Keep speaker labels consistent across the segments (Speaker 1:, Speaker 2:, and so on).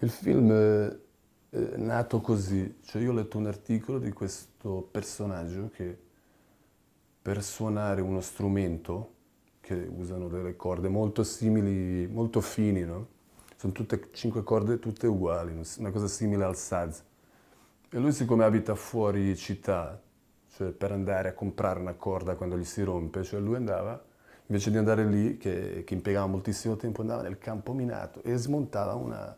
Speaker 1: Il film è eh, eh, nato così, cioè io ho letto un articolo di questo personaggio che per suonare uno strumento, che usano delle corde molto simili, molto fini, no? Sono tutte cinque corde, tutte uguali, una cosa simile al saz. E lui siccome abita fuori città, cioè per andare a comprare una corda quando gli si rompe, cioè lui andava invece di andare lì, che, che, impiegava moltissimo tempo, andava nel campo minato e smontava una,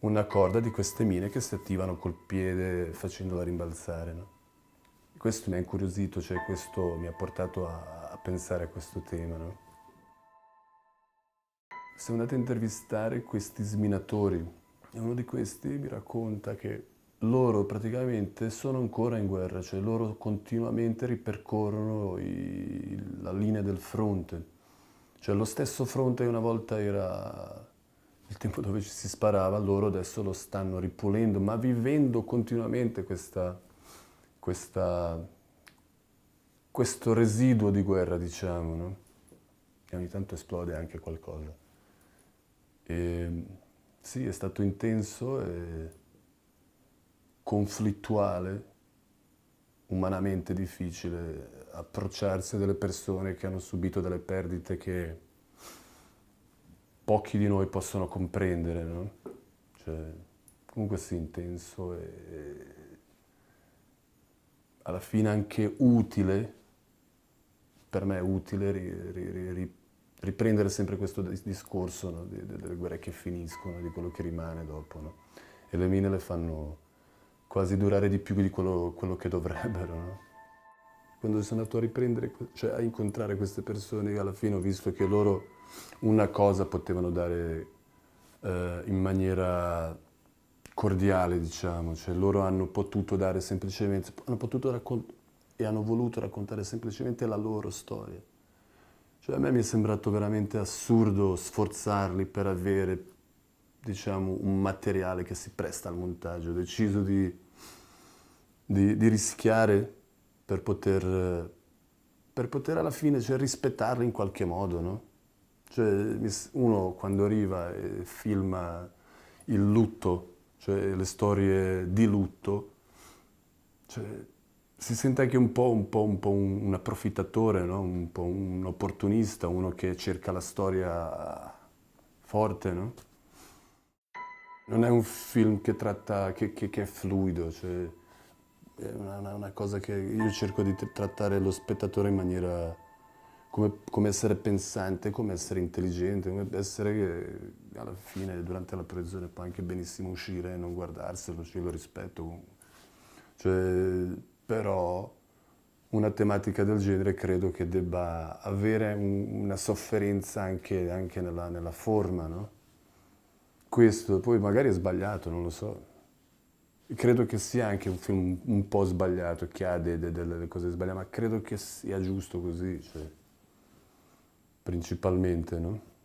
Speaker 1: una corda di queste mine che si attivano col piede facendola rimbalzare. No? Questo mi ha incuriosito, cioè questo mi ha portato a, a pensare a questo tema. No? Siamo andati a intervistare questi sminatori e uno di questi mi racconta che loro praticamente sono ancora in guerra, cioè loro continuamente ripercorrono i, la linea del fronte. Cioè lo stesso fronte una volta era tempo dove ci si sparava, loro adesso lo stanno ripulendo, ma vivendo continuamente questa, questa, questo residuo di guerra, diciamo, no? e ogni tanto esplode anche qualcosa. E, sì, è stato intenso e conflittuale, umanamente difficile approcciarsi a delle persone che hanno subito delle perdite che pochi di noi possono comprendere, no? Cioè, comunque sì, intenso e, e alla fine anche utile, per me è utile ri, ri, ri, riprendere sempre questo discorso no? de, de, delle guerre che finiscono, di quello che rimane dopo, no? E le mine le fanno quasi durare di più di quello, quello che dovrebbero, quando sono andato a riprendere, cioè a incontrare queste persone, alla fine ho visto che loro una cosa potevano dare eh, in maniera cordiale, diciamo, cioè loro hanno potuto dare semplicemente, hanno potuto raccontare e hanno voluto raccontare semplicemente la loro storia. Cioè a me mi è sembrato veramente assurdo sforzarli per avere, diciamo, un materiale che si presta al montaggio. Ho deciso di, di, di rischiare per poter, per poter alla fine cioè, rispettarli in qualche modo. No? Cioè, uno quando arriva e filma il lutto, cioè le storie di lutto, cioè, si sente anche un po', un, po', un, po un approfittatore, no? un po' un opportunista, uno che cerca la storia forte. No? Non è un film che, tratta, che, che, che è fluido. Cioè, è una, una, cosa che io cerco di trattare lo spettatore in maniera come, come, essere pensante, come essere intelligente, come essere che alla fine durante la proiezione può anche benissimo uscire e non guardarselo, cioè lo rispetto. Cioè, però una tematica del genere credo che debba avere un, una sofferenza anche, anche nella, nella forma, no? Questo poi magari è sbagliato, non lo so credo che sia anche un film un po' sbagliato, che ha delle, delle cose sbagliate, ma credo che sia giusto così, cioè, principalmente, no?